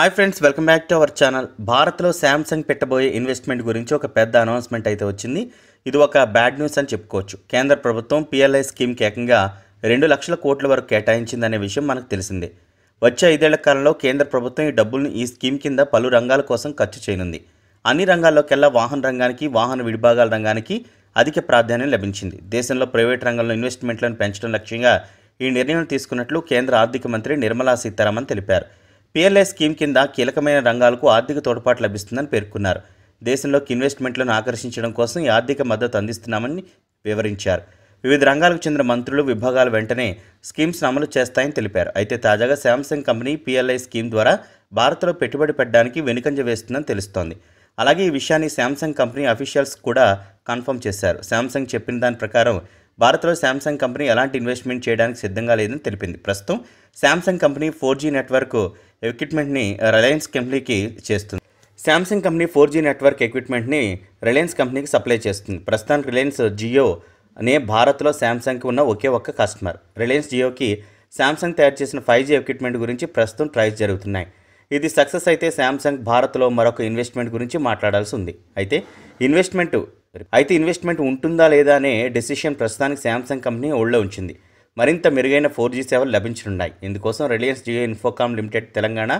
hi friends welcome back to our channel భారత్లో Samsung పెట్టబోయే investment గురించి ఒక పెద్ద అనౌన్స్మెంట్ అయితే వచ్చింది ఇది ఒక బ్యాడ్ న్యూస్ అని చెప్పుకోవచ్చు కేంద్ర ప్రభుత్వం పిఎల్ఐ స్కీమ్కి ఏకంగా రెండు లక్షల కోట్ల వరకు కేటాయించిందనే విషయం మనకు తెలిసిందే వచ్చే ఐదేళ్ల కాలంలో కేంద్ర ప్రభుత్వం ఈ డబ్బులను ఈ స్కీమ్ కింద పలు రంగాల కోసం ఖర్చు చేయనుంది అన్ని రంగాల్లోకెల్లా వాహన రంగానికి వాహన విడిభాగాల రంగానికి అధిక ప్రాధాన్యం లభించింది దేశంలో ప్రైవేట్ రంగంలో ఇన్వెస్ట్మెంట్లను పెంచడం లక్ష్యంగా ఈ నిర్ణయం తీసుకున్నట్లు కేంద్ర ఆర్థిక మంత్రి నిర్మలా సీతారామన్ తెలిపారు పిఎల్ఐ స్కీమ్ కింద కీలకమైన రంగాలకు ఆర్థిక తోడ్పాటు లభిస్తుందని పేర్కొన్నారు దేశంలోకి ఇన్వెస్ట్మెంట్లను ఆకర్షించడం కోసం ఈ ఆర్థిక మద్దతు అందిస్తున్నామని వివరించారు వివిధ రంగాలకు చెందిన మంత్రులు విభాగాలు వెంటనే స్కీమ్స్ అమలు చేస్తాయని తెలిపారు అయితే తాజాగా శాంసంగ్ కంపెనీ పిఎల్ఐ స్కీమ్ ద్వారా భారత్లో పెట్టుబడి పెట్టడానికి వెనుకంజ వేస్తుందని తెలుస్తోంది అలాగే ఈ విషయాన్ని శాంసంగ్ కంపెనీ అఫీషియల్స్ కూడా కన్ఫర్మ్ చేశారు శాంసంగ్ చెప్పిన దాని ప్రకారం భారత్లో శాంసంగ్ కంపెనీ ఎలాంటి ఇన్వెస్ట్మెంట్ చేయడానికి సిద్ధంగా లేదని తెలిపింది ప్రస్తుతం Samsung company four G network ఎక్విప్మెంట్ని రిలయన్స్ కంపెనీకి చేస్తుంది Samsung company four G network ఎక్విప్మెంట్ని రిలయన్స్ కంపెనీకి సప్లై చేస్తుంది ప్రస్తుతానికి రిలయన్స్ జియో అనే భారత్లో శాంసంగ్కి ఉన్న ఒకే ఒక్క కస్టమర్ రిలయన్స్ జియోకి శాంసంగ్ తయారు చేసిన ఫైవ్ జీ ఎక్విప్మెంట్ గురించి ప్రస్తుతం ట్రయల్స్ జరుగుతున్నాయి ఇది సక్సెస్ అయితే శాంసంగ్ భారత్లో మరొక ఇన్వెస్ట్మెంట్ గురించి మాట్లాడాల్సి ఉంది అయితే ఇన్వెస్ట్మెంట్ అయితే ఇన్వెస్ట్మెంట్ ఉంటుందా లేదా అనే డెసిషన్ ప్రస్తుతానికి శాంసంగ్ కంపెనీ ఒళ్ళో ఉంచింది మరింత మెరుగైన ఫోర్ జీ సేవలు లభించనున్నాయి ఇందుకోసం reliance Jio infocomm limited Telangana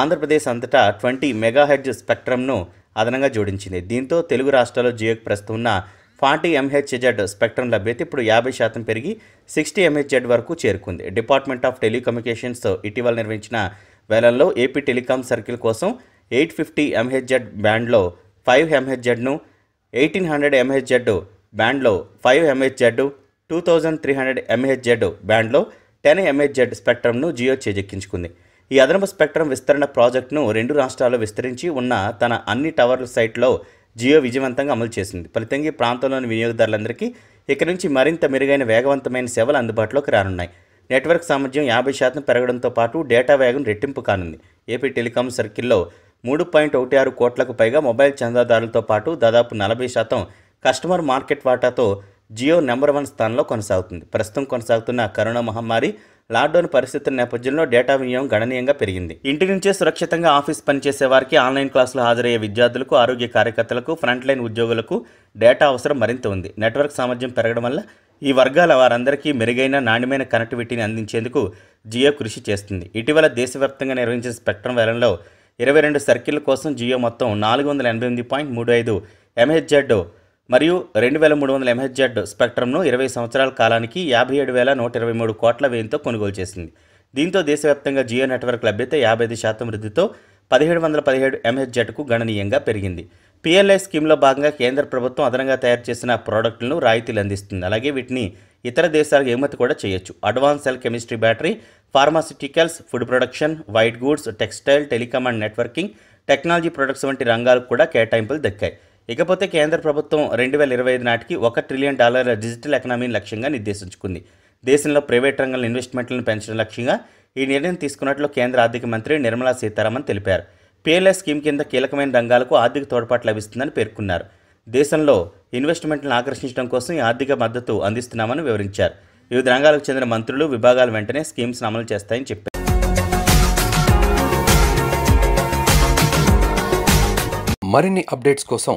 Andhra Pradesh అంతటా ట్వంటీ మెగాహెడ్జ్ స్పెక్ట్రమ్ను అదనంగా జోడించింది దీంతో తెలుగు రాష్ట్రాల్లో జియోకి ప్రస్తుతం ఉన్న ఫార్టీ ఎంహెచ్జెడ్ స్పెక్ట్రమ్ లభ్యత ఇప్పుడు యాభై శాతం పెరిగి సిక్స్టీ ఎంహెచ్జెడ్ వరకు చేరుకుంది డిపార్ట్మెంట్ ఆఫ్ టెలికమ్యూనికేషన్స్ ఇటీవల నిర్వహించిన వేలంలో ఏపీ టెలికాం సర్కిల్ కోసం ఎయిట్ ఫిఫ్టీ ఎంహెచ్జెడ్ బ్యాండ్లో ఫైవ్ ఎంహెచ్జెడ్ను ఎయిటీన్ హండ్రెడ్ ఎంహెచ్జెడ్ బ్యాండ్లో five MHz two thousand three hundred MHz బ్యాండ్లో టెన్ ఎంహెచ్జెడ్ స్పెక్ట్రమ్ను జియో చేజెక్కించుకుంది ఈ అదనపు స్పెక్ట్రం విస్తరణ ప్రాజెక్టును రెండు రాష్ట్రాల్లో విస్తరించి ఉన్న తన అన్ని టవర్ల సైట్లో జియో విజయవంతంగా అమలు చేసింది ఫలితంగా ఈ ప్రాంతంలోని వినియోగదారులందరికీ ఇక నుంచి మరింత మెరుగైన వేగవంతమైన సేవలు అందుబాటులోకి రానున్నాయి నెట్వర్క్ సామర్థ్యం యాభై శాతం పెరగడంతో పాటు డేటా వేగం రెట్టింపు కానుంది ఏపీ టెలికాం సర్కిల్లో మూడు పాయింట్ ఒకటి ఆరు కోట్లకు పైగా మొబైల్ చందాదారులతో పాటు దాదాపు నలభై శాతం కస్టమర్ మార్కెట్ వాటాతో జియో నెంబర్ వన్ స్థానంలో కొనసాగుతుంది ప్రస్తుతం కొనసాగుతున్న కరోనా మహమ్మారి లాక్డౌన్ పరిస్థితుల నేపథ్యంలో డేటా వినియోగం గణనీయంగా పెరిగింది ఇంటి నుంచే సురక్షితంగా ఆఫీస్ పనిచేసే వారికి ఆన్లైన్ క్లాసులు హాజరయ్యే విద్యార్థులకు ఆరోగ్య కార్యకర్తలకు ఫ్రంట్లైన్ ఉద్యోగులకు డేటా అవసరం మరింత ఉంది నెట్వర్క్ సామర్థ్యం పెరగడం వల్ల ఈ వర్గాల వారందరికీ మెరుగైన నాణ్యమైన కనెక్టివిటీని అందించేందుకు జియో కృషి చేస్తుంది ఇటీవల దేశవ్యాప్తంగా నిర్వహించిన స్పెక్ట్రం వేలంలో ఇరవై రెండు సర్కిల్ కోసం జియో మొత్తం నాలుగు వందల ఎనభై ఎనిమిది పాయింట్ మూడు ఐదు ఎంహెచ్జెడ్ మరియు రెండు వేల మూడు వందల ఎంహెచ్జెడ్ స్పెక్ట్రమ్ను ఇరవై సంవత్సరాల కాలానికి యాభై ఏడు వేల నూట ఇరవై మూడు కోట్ల వ్యయంతో కొనుగోలు చేసింది దీంతో దేశవ్యాప్తంగా జియో నెట్వర్క్ లభ్యత యాభై ఐదు శాతం వృద్ధితో పదిహేడు వందల పదిహేడు ఎంహెచ్జెడ్కు గణనీయంగా పెరిగింది పిఎల్ఐ స్కీమ్లో భాగంగా కేంద్ర ప్రభుత్వం అదనంగా తయారు చేసిన ప్రోడక్టులను రాయితీలు అందిస్తుంది అలాగే వీటిని ఇతర దేశాలకు ఎగుమతి కూడా చేయొచ్చు advance cell chemistry battery pharmaceuticals food production white goods textile telecom and networking technology products వంటి రంగాలకు కూడా కేటాయింపులు దక్కాయి ఇకపోతే కేంద్ర ప్రభుత్వం రెండు వేల ఇరవై ఐదు నాటికి ఒక ట్రిలియన్ డాలర్ల డిజిటల్ ఎకనామీని లక్ష్యంగా నిర్దేశించుకుంది దేశంలో ప్రైవేట్ రంగంలో ఇన్వెస్ట్మెంట్లను పెంచడం లక్ష్యంగా ఈ నిర్ణయం తీసుకున్నట్లు కేంద్ర ఆర్థిక మంత్రి నిర్మలా సీతారామన్ తెలిపారు పిఎల్ఎస్ స్కీమ్ కింద కీలకమైన రంగాలకు ఆర్థిక తోడ్పాటు లభిస్తుందని పేర్కొన్నారు దేశంలో ఇన్వెస్ట్మెంట్లను ఆకర్షించడం కోసం ఈ ఆర్థిక మద్దతు అందిస్తున్నామని వివరించారు వివిధ రంగాలకు చెందిన మంత్రులు విభాగాలు వెంటనే స్కీమ్స్ అమలు చేస్తాయని చెప్పారు మరిన్ని అప్డేట్స్ కోసం